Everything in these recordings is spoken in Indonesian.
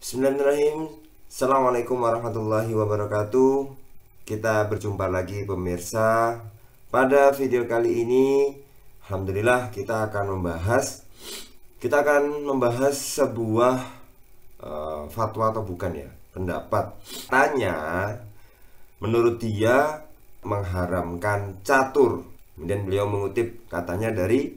Bismillahirrahmanirrahim Assalamualaikum warahmatullahi wabarakatuh Kita berjumpa lagi pemirsa Pada video kali ini Alhamdulillah kita akan membahas Kita akan membahas sebuah uh, Fatwa atau bukan ya Pendapat Tanya Menurut dia Mengharamkan catur Kemudian beliau mengutip katanya dari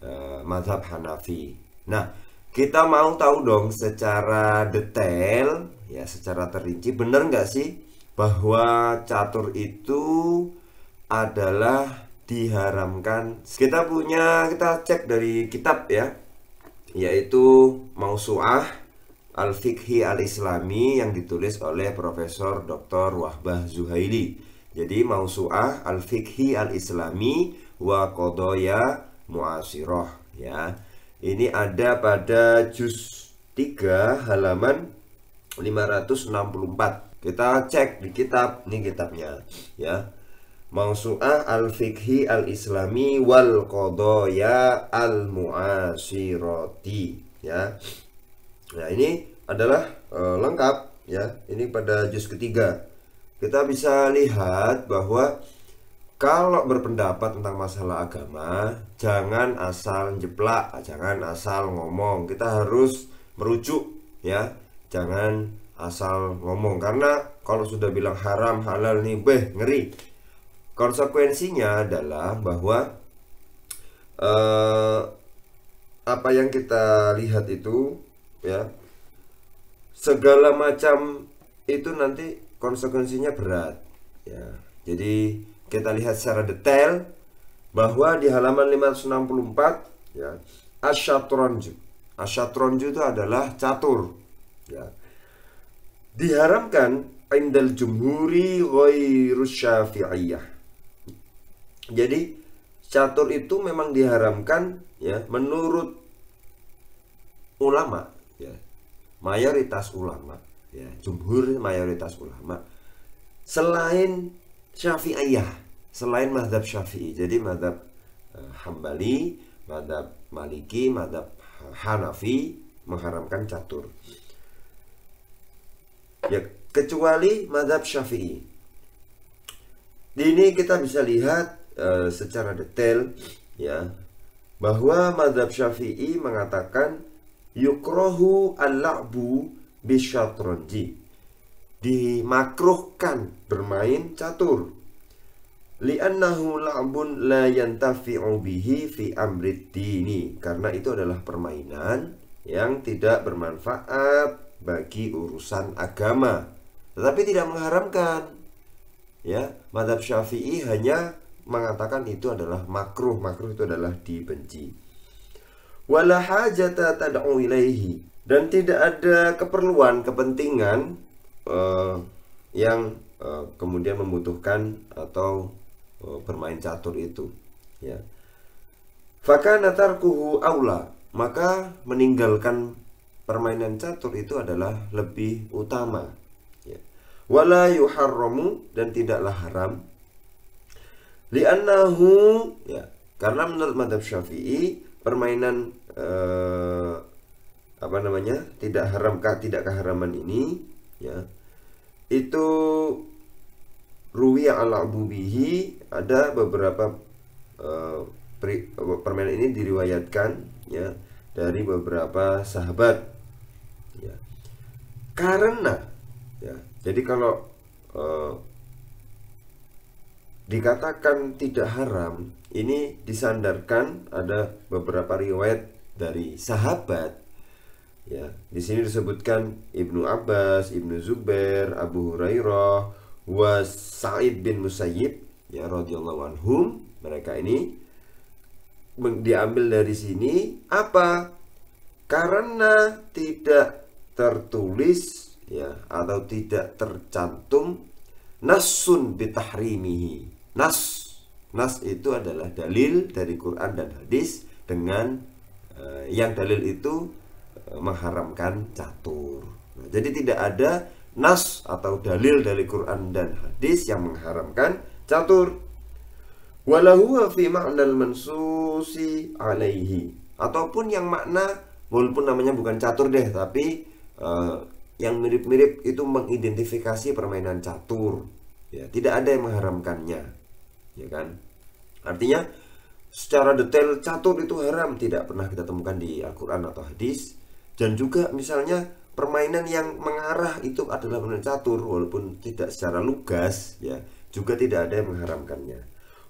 uh, eh, Mazhab Hanafi Nah kita mau tahu dong secara detail ya secara terinci benar nggak sih bahwa catur itu adalah diharamkan kita punya kita cek dari kitab ya yaitu Mausuah al fikhi Al-Islami yang ditulis oleh Profesor Dr. Wahbah Zuhaili jadi Mausuah al fikhi Al-Islami wa Kodoya Muasiroh ya ini ada pada juz 3 halaman 564. Kita cek di kitab, ini kitabnya ya. Mausu'ah al-fikhi al-islami wal qadaya al-mu'asirati ya. Nah, ini adalah e, lengkap ya. Ini pada juz ketiga. Kita bisa lihat bahwa kalau berpendapat tentang masalah agama, jangan asal jeplak, jangan asal ngomong. Kita harus merujuk ya. Jangan asal ngomong karena kalau sudah bilang haram halal nih, beh ngeri. Konsekuensinya adalah bahwa eh, apa yang kita lihat itu ya segala macam itu nanti konsekuensinya berat ya. Jadi kita lihat secara detail bahwa di halaman 564 ya asyatronju asyatronju itu adalah catur ya diharamkan indal jumhuri ghairu syafi'iyah jadi catur itu memang diharamkan ya menurut ulama ya mayoritas ulama ya jumhur mayoritas ulama selain Syafi'iyah selain madhab Syafi'i. Jadi madhab eh, Hambali, madhab Maliki, madhab Hanafi mengharamkan catur. Ya, kecuali madhab Syafi'i. Ini kita bisa lihat uh, secara detail ya bahwa madhab Syafi'i mengatakan yukrohu al-la'bu bisyatronji dimakruhkan bermain catur. Li'annahu la'bun la yantafi'u bihi fi amrid dini. Karena itu adalah permainan yang tidak bermanfaat bagi urusan agama. Tetapi tidak mengharamkan. Ya, madhab syafi'i hanya mengatakan itu adalah makruh. Makruh itu adalah dibenci. Walahajata tad'u ilaihi. Dan tidak ada keperluan, kepentingan uh, yang uh, kemudian membutuhkan atau uh, bermain catur itu ya Faka natarkuhu aula maka meninggalkan permainan catur itu adalah lebih utama ya. wala yuharramu dan tidaklah haram li'annahu ya karena menurut madhab syafi'i permainan eh, apa namanya tidak haramkah tidak keharaman ini ya itu ruwiyah ala bihi ada beberapa uh, permainan ini diriwayatkan ya dari beberapa sahabat ya. karena ya jadi kalau uh, dikatakan tidak haram ini disandarkan ada beberapa riwayat dari sahabat ya di sini disebutkan Ibnu Abbas Ibnu Zubair Abu Hurairah was Sa'id bin Musayyib ya radhiyallahu anhum mereka ini diambil dari sini apa karena tidak tertulis ya atau tidak tercantum nasun bitahrimihi nas nas itu adalah dalil dari Quran dan hadis dengan uh, yang dalil itu mengharamkan catur. Nah, jadi tidak ada nas atau dalil dari Quran dan hadis yang mengharamkan catur. Walahuwa fi ma'nal mansusi alaihi ataupun yang makna walaupun namanya bukan catur deh tapi uh, yang mirip-mirip itu mengidentifikasi permainan catur ya tidak ada yang mengharamkannya ya kan artinya secara detail catur itu haram tidak pernah kita temukan di Al-Qur'an atau hadis dan juga misalnya permainan yang mengarah itu adalah permainan catur walaupun tidak secara lugas ya juga tidak ada yang mengharamkannya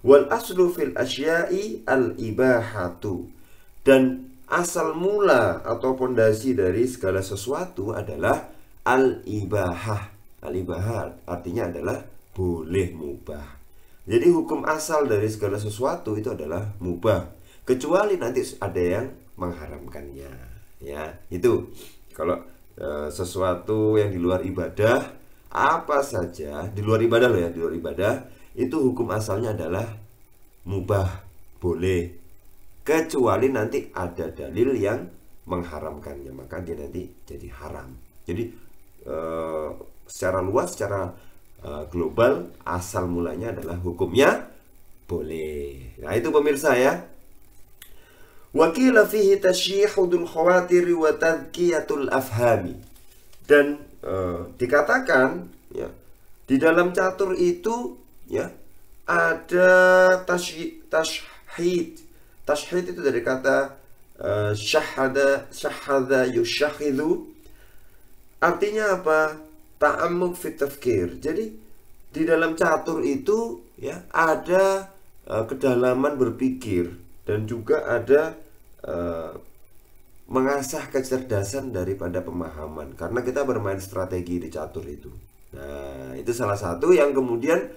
wal aslu fil asyai al ibahatu dan asal mula atau pondasi dari segala sesuatu adalah al ibahah al ibahah artinya adalah boleh mubah jadi hukum asal dari segala sesuatu itu adalah mubah kecuali nanti ada yang mengharamkannya ya itu kalau e, sesuatu yang di luar ibadah apa saja di luar ibadah loh ya di luar ibadah itu hukum asalnya adalah mubah boleh kecuali nanti ada dalil yang mengharamkannya maka dia nanti jadi haram jadi e, secara luas secara e, global asal mulanya adalah hukumnya boleh nah itu pemirsa ya Wakila fihi tasyihudul khawatir wa tazkiyatul afhami. Dan eh, dikatakan ya, di dalam catur itu ya ada tasy tashhid. itu dari kata eh, syahada syahada yushahidu Artinya apa? Ta'amuk fit tafkir. Jadi di dalam catur itu ya ada eh, kedalaman berpikir dan juga ada e, mengasah kecerdasan daripada pemahaman karena kita bermain strategi di catur itu. Nah, itu salah satu yang kemudian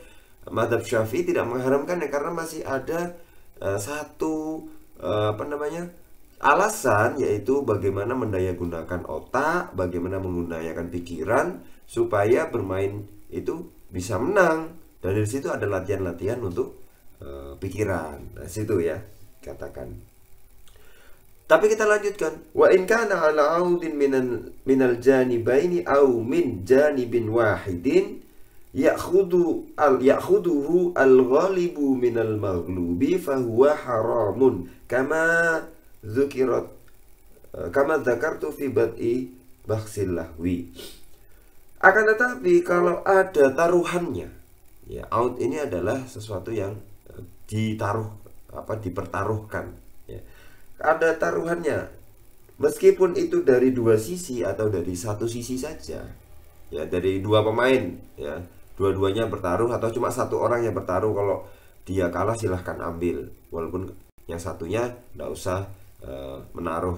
madhab Syafi'i tidak mengharamkan karena masih ada e, satu e, apa namanya? alasan yaitu bagaimana mendayagunakan otak, bagaimana menggunakan pikiran supaya bermain itu bisa menang. Dan dari situ ada latihan-latihan untuk uh, pikiran. Nah, situ ya katakan. Tapi kita lanjutkan. Wa in kana ala audin minal, minal janibaini au min janibin wahidin ya'khudu al ya'khuduhu al-ghalibu minal maghlubi huwa haramun kama zukirat eh, kama dzakartu fi bad'i bakhsil lahwi. Akan tetapi kalau ada taruhannya, ya out ini adalah sesuatu yang eh, ditaruh apa dipertaruhkan ya. ada taruhannya meskipun itu dari dua sisi atau dari satu sisi saja ya dari dua pemain ya dua-duanya bertaruh atau cuma satu orang yang bertaruh kalau dia kalah silahkan ambil walaupun yang satunya tidak usah e, menaruh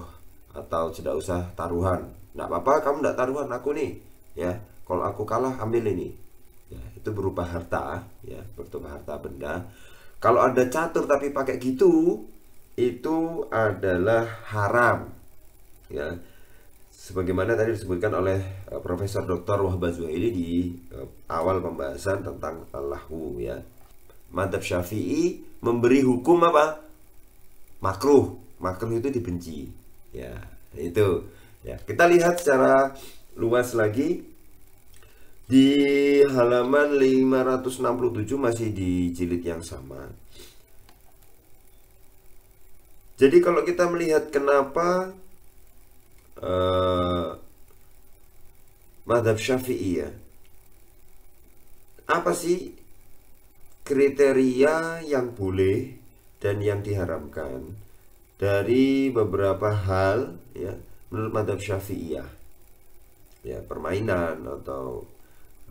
atau tidak usah taruhan tidak apa-apa kamu tidak taruhan aku nih ya kalau aku kalah ambil ini ya, itu berupa harta ya berupa harta benda kalau Anda catur tapi pakai gitu, itu adalah haram. Ya. Sebagaimana tadi disebutkan oleh eh, Profesor Dr. Wahbah Zuhaili di eh, awal pembahasan tentang lahu ya. Mantap Syafi'i memberi hukum apa? Makruh. Makruh itu dibenci. Ya, itu. Ya, kita lihat secara luas lagi di halaman 567 masih di jilid yang sama jadi kalau kita melihat kenapa uh, madhab syafi'i ya apa sih kriteria yang boleh dan yang diharamkan dari beberapa hal ya menurut madhab syafi'iyah ya permainan atau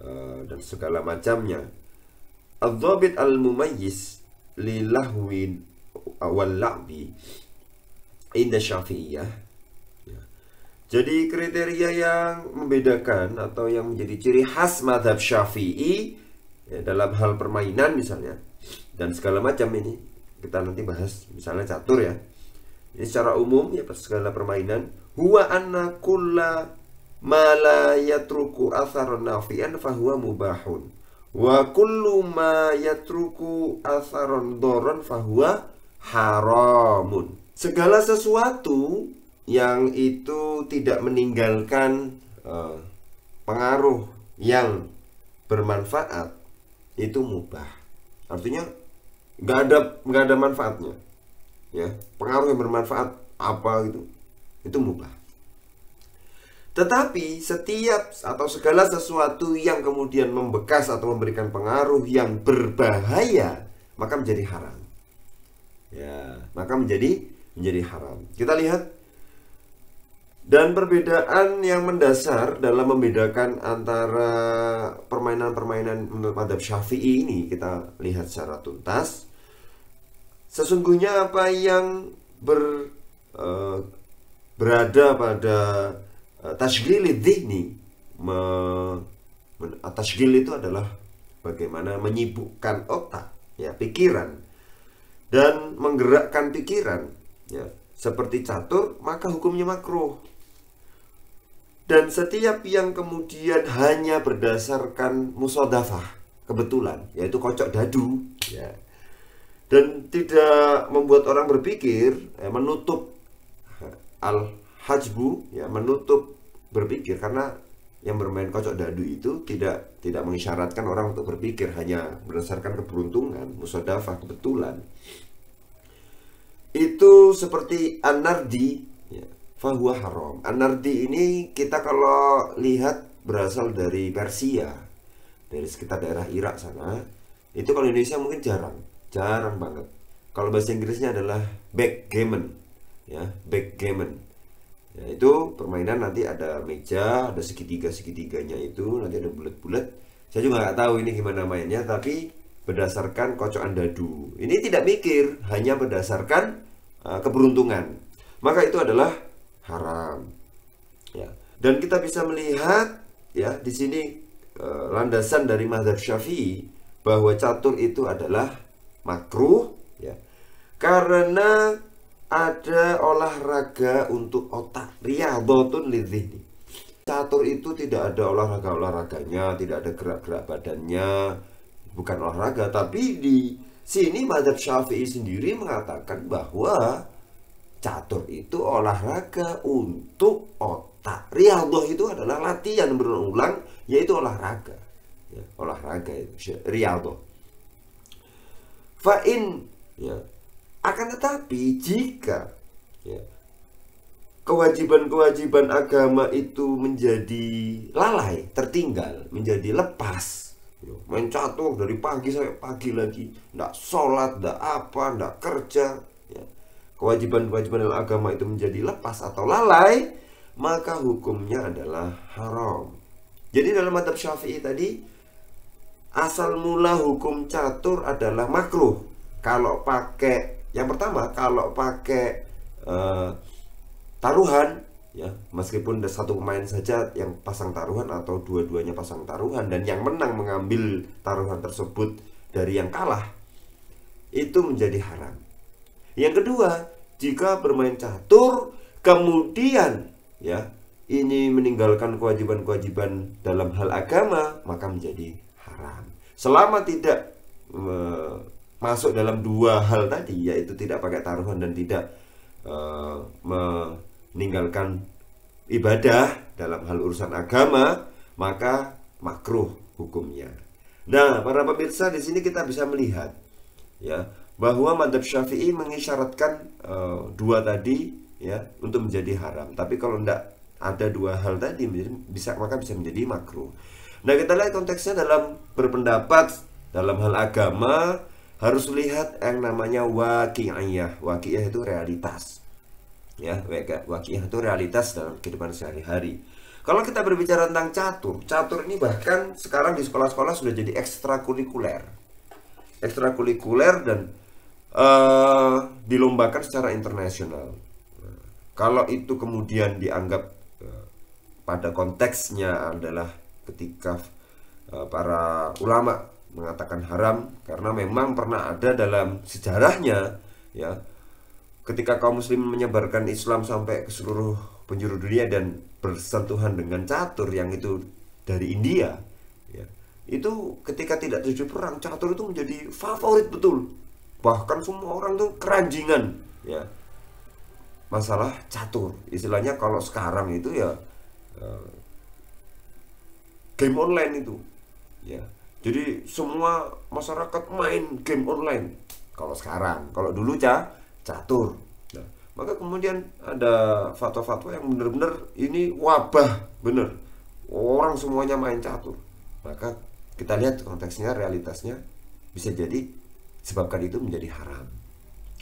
Eh, dan segala macamnya. Adzabit al-mumayyiz lilahwi wal la'bi inda syafi'iyah ya. jadi kriteria yang membedakan atau yang menjadi ciri khas madhab syafi'i ya, dalam hal permainan misalnya dan segala macam ini kita nanti bahas misalnya catur ya ini secara umum ya segala permainan huwa anna kulla ma la yatruku atharon nafian fahuwa mubahun wa kullu ma yatruku atharon doron fahuwa haramun segala sesuatu yang itu tidak meninggalkan uh, pengaruh yang bermanfaat itu mubah artinya nggak ada nggak ada manfaatnya ya pengaruh yang bermanfaat apa gitu itu mubah tetapi setiap atau segala sesuatu yang kemudian membekas atau memberikan pengaruh yang berbahaya maka menjadi haram. Ya, maka menjadi menjadi haram. Kita lihat dan perbedaan yang mendasar dalam membedakan antara permainan-permainan menurut madhab syafi'i ini kita lihat secara tuntas sesungguhnya apa yang ber, e, berada pada me, men, tashghil itu adalah bagaimana menyibukkan otak ya pikiran dan menggerakkan pikiran ya seperti catur maka hukumnya makro dan setiap yang kemudian hanya berdasarkan musodafah kebetulan yaitu kocok dadu ya dan tidak membuat orang berpikir ya, menutup al hajbu ya menutup berpikir karena yang bermain kocok dadu itu tidak tidak mengisyaratkan orang untuk berpikir hanya berdasarkan keberuntungan musodafah kebetulan itu seperti anardi ya, fahuwa haram anardi ini kita kalau lihat berasal dari Persia dari sekitar daerah Irak sana itu kalau Indonesia mungkin jarang jarang banget kalau bahasa Inggrisnya adalah backgammon ya backgammon ya, itu permainan nanti ada meja ada segitiga segitiganya itu nanti ada bulat-bulat saya juga nggak tahu ini gimana mainnya tapi berdasarkan kocokan dadu ini tidak mikir hanya berdasarkan uh, keberuntungan maka itu adalah haram ya dan kita bisa melihat ya di sini uh, landasan dari Mazhab Syafi'i bahwa catur itu adalah makruh ya karena ada olahraga untuk otak riyadhatun lidzihni catur itu tidak ada olahraga-olahraganya tidak ada gerak-gerak badannya bukan olahraga tapi di sini madhab syafi'i sendiri mengatakan bahwa catur itu olahraga untuk otak riyadhah itu adalah latihan berulang yaitu olahraga ya, olahraga itu riyadhah fa'in ya akan tetapi jika kewajiban ya, kewajiban-kewajiban agama itu menjadi lalai, tertinggal, menjadi lepas, ya, mencatuh dari pagi sampai pagi lagi, tidak sholat, tidak apa, tidak kerja, ya, kewajiban-kewajiban dalam agama itu menjadi lepas atau lalai, maka hukumnya adalah haram. Jadi dalam madhab syafi'i tadi, asal mula hukum catur adalah makruh. Kalau pakai yang pertama, kalau pakai uh, taruhan ya, meskipun ada satu pemain saja yang pasang taruhan atau dua-duanya pasang taruhan dan yang menang mengambil taruhan tersebut dari yang kalah, itu menjadi haram. Yang kedua, jika bermain catur kemudian ya ini meninggalkan kewajiban-kewajiban dalam hal agama maka menjadi haram selama tidak eh, masuk dalam dua hal tadi yaitu tidak pakai taruhan dan tidak uh, meninggalkan ibadah dalam hal urusan agama maka makruh hukumnya. Nah, para pemirsa di sini kita bisa melihat ya bahwa madhab syafi'i mengisyaratkan uh, dua tadi ya untuk menjadi haram. Tapi kalau tidak ada dua hal tadi bisa maka bisa menjadi makruh. Nah, kita lihat konteksnya dalam berpendapat dalam hal agama harus lihat yang namanya wakiyah, wakiyah itu realitas. Ya, wakiyah itu realitas dalam kehidupan sehari-hari. Kalau kita berbicara tentang catur, catur ini bahkan sekarang di sekolah-sekolah sudah jadi ekstrakurikuler. Ekstrakurikuler dan uh, dilombakan secara internasional. kalau itu kemudian dianggap eh, pada konteksnya adalah ketika eh, para ulama mengatakan haram karena memang pernah ada dalam sejarahnya ya ketika kaum muslim menyebarkan Islam sampai ke seluruh penjuru dunia dan bersentuhan dengan catur yang itu dari India ya, itu ketika tidak terjadi perang catur itu menjadi favorit betul bahkan semua orang tuh keranjingan ya masalah catur istilahnya kalau sekarang itu ya eh, game online itu ya jadi semua masyarakat main game online kalau sekarang. Kalau dulu cah catur. Nah, maka kemudian ada fatwa-fatwa yang benar-benar ini wabah benar. Orang semuanya main catur. Maka kita lihat konteksnya, realitasnya bisa jadi sebabkan itu menjadi haram.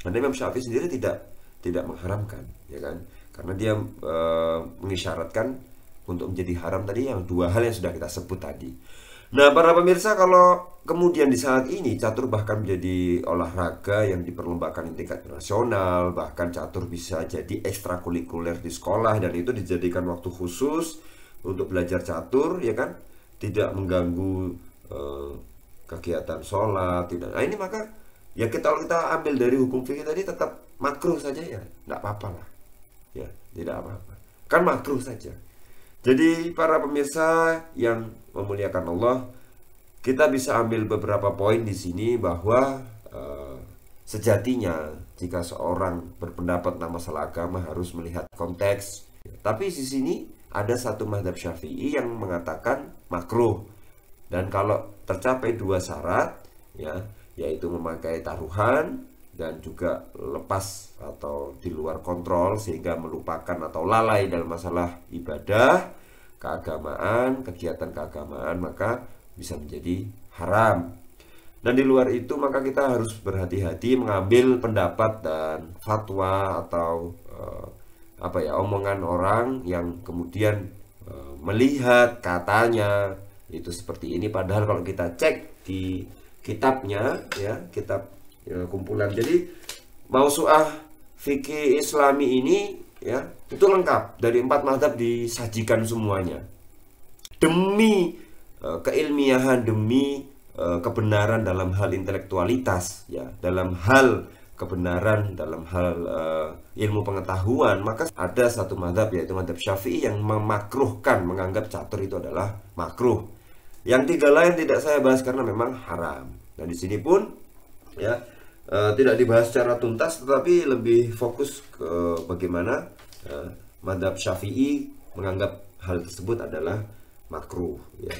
Karena Imam Syafi'i sendiri tidak tidak mengharamkan, ya kan? Karena dia e, mengisyaratkan untuk menjadi haram tadi yang dua hal yang sudah kita sebut tadi. Nah, para pemirsa, kalau kemudian di saat ini catur bahkan menjadi olahraga yang diperlombakan di tingkat nasional, bahkan catur bisa jadi ekstrakurikuler di sekolah dan itu dijadikan waktu khusus untuk belajar catur, ya kan? Tidak mengganggu eh, kegiatan sholat, tidak. Nah, ini maka ya kita kalau kita ambil dari hukum fikih tadi tetap makruh saja ya, tidak apa-apa lah, ya tidak apa-apa. Kan makruh saja. Jadi para pemirsa yang memuliakan Allah, kita bisa ambil beberapa poin di sini bahwa e, sejatinya jika seorang berpendapat nama masalah agama harus melihat konteks. Tapi di sini ada satu madhab syafi'i yang mengatakan makruh. Dan kalau tercapai dua syarat, ya, yaitu memakai taruhan dan juga lepas atau di luar kontrol sehingga melupakan atau lalai dalam masalah ibadah, keagamaan, kegiatan keagamaan maka bisa menjadi haram. Dan di luar itu maka kita harus berhati-hati mengambil pendapat dan fatwa atau eh, apa ya omongan orang yang kemudian eh, melihat katanya itu seperti ini padahal kalau kita cek di kitabnya ya kitab ya, kumpulan. Jadi mausuah fikih Islami ini ya itu lengkap dari empat madhab disajikan semuanya demi uh, keilmiahan demi uh, kebenaran dalam hal intelektualitas ya dalam hal kebenaran dalam hal uh, ilmu pengetahuan maka ada satu madhab yaitu madhab syafi'i yang memakruhkan menganggap catur itu adalah makruh yang tiga lain tidak saya bahas karena memang haram dan di sini pun ya uh, tidak dibahas secara tuntas tetapi lebih fokus ke bagaimana uh, madhab syafi'i menganggap hal tersebut adalah makruh ya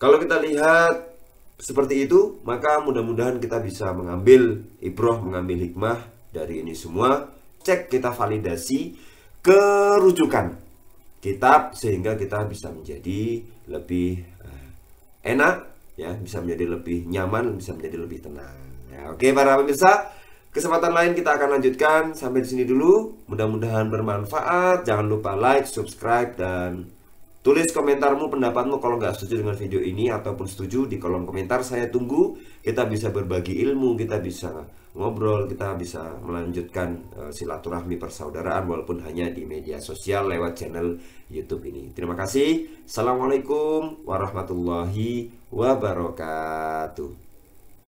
kalau kita lihat seperti itu maka mudah-mudahan kita bisa mengambil ibroh mengambil hikmah dari ini semua cek kita validasi kerujukan kitab sehingga kita bisa menjadi lebih eh, enak ya bisa menjadi lebih nyaman bisa menjadi lebih tenang Ya, oke para pemirsa, kesempatan lain kita akan lanjutkan sampai di sini dulu. Mudah-mudahan bermanfaat. Jangan lupa like, subscribe dan Tulis komentarmu, pendapatmu kalau nggak setuju dengan video ini ataupun setuju di kolom komentar saya tunggu. Kita bisa berbagi ilmu, kita bisa ngobrol, kita bisa melanjutkan uh, silaturahmi persaudaraan walaupun hanya di media sosial lewat channel YouTube ini. Terima kasih. Assalamualaikum warahmatullahi wabarakatuh.